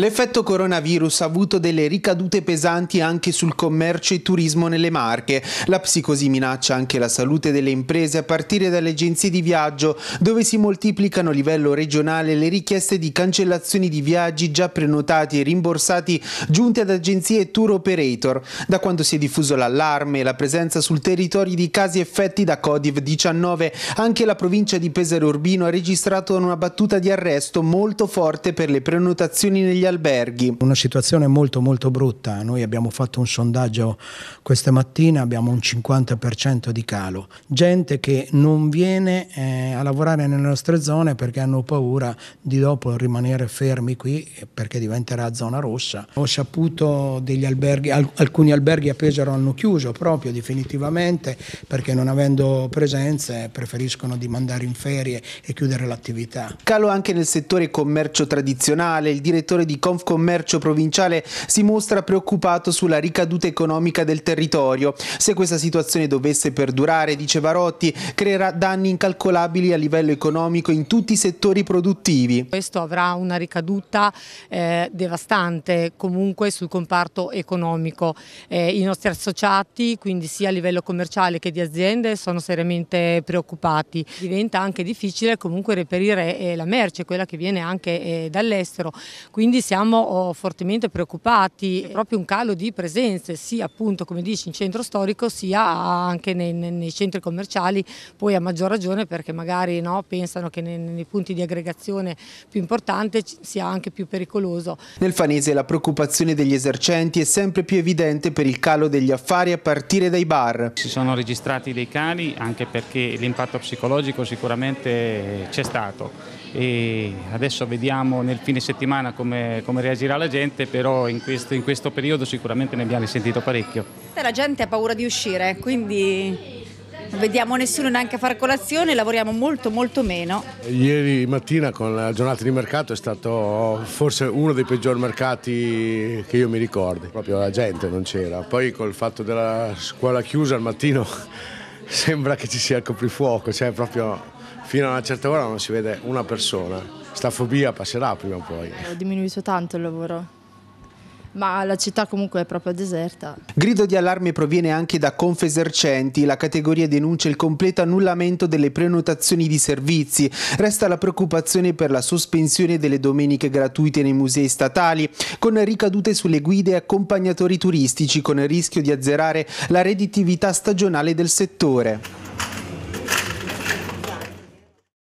L'effetto coronavirus ha avuto delle ricadute pesanti anche sul commercio e turismo nelle Marche. La psicosi minaccia anche la salute delle imprese a partire dalle agenzie di viaggio, dove si moltiplicano a livello regionale le richieste di cancellazioni di viaggi già prenotati e rimborsati giunte ad agenzie e tour operator. Da quando si è diffuso l'allarme e la presenza sul territorio di casi effetti da Covid-19, anche la provincia di Pesaro Urbino ha registrato una battuta di arresto molto forte per le prenotazioni negli alberghi. Una situazione molto molto brutta, noi abbiamo fatto un sondaggio questa mattina, abbiamo un 50% di calo, gente che non viene eh, a lavorare nelle nostre zone perché hanno paura di dopo rimanere fermi qui eh, perché diventerà zona rossa. Ho saputo degli alberghi, alcuni alberghi a Pesaro hanno chiuso proprio definitivamente perché non avendo presenze preferiscono di mandare in ferie e chiudere l'attività. Calo anche nel settore commercio tradizionale, il direttore di di Confcommercio provinciale si mostra preoccupato sulla ricaduta economica del territorio. Se questa situazione dovesse perdurare, dice Varotti, creerà danni incalcolabili a livello economico in tutti i settori produttivi. Questo avrà una ricaduta eh, devastante comunque sul comparto economico. Eh, I nostri associati, quindi sia a livello commerciale che di aziende, sono seriamente preoccupati. Diventa anche difficile comunque reperire eh, la merce, quella che viene anche eh, dall'estero. Quindi quindi siamo oh, fortemente preoccupati, è proprio un calo di presenze sia appunto come dici in centro storico sia anche nei, nei centri commerciali, poi a maggior ragione perché magari no, pensano che nei, nei, punti di aggregazione più importante sia anche più pericoloso. Nel Fanese la preoccupazione degli esercenti è sempre più evidente per il calo degli affari a partire dai bar. Si sono registrati dei cali anche perché l'impatto psicologico sicuramente c'è stato e adesso vediamo nel fine settimana come come, reagirà la gente, però in questo, in questo periodo sicuramente ne abbiamo sentito parecchio. La gente ha paura di uscire, quindi non vediamo nessuno neanche a far colazione, lavoriamo molto molto meno. Ieri mattina con la giornata di mercato è stato forse uno dei peggiori mercati che io mi ricordo, proprio la gente non c'era. Poi col fatto della scuola chiusa al mattino sembra che ci sia il coprifuoco, cioè proprio fino a una certa ora non si vede una persona sta fobia passerà prima o poi. Ho eh, diminuito tanto il lavoro ma la città comunque è proprio deserta. Grido di allarme proviene anche da Confesercenti, la categoria denuncia il completo annullamento delle prenotazioni di servizi, resta la preoccupazione per la sospensione delle domeniche gratuite nei musei statali, con ricadute sulle guide e accompagnatori turistici, con il rischio di azzerare la redditività stagionale del settore.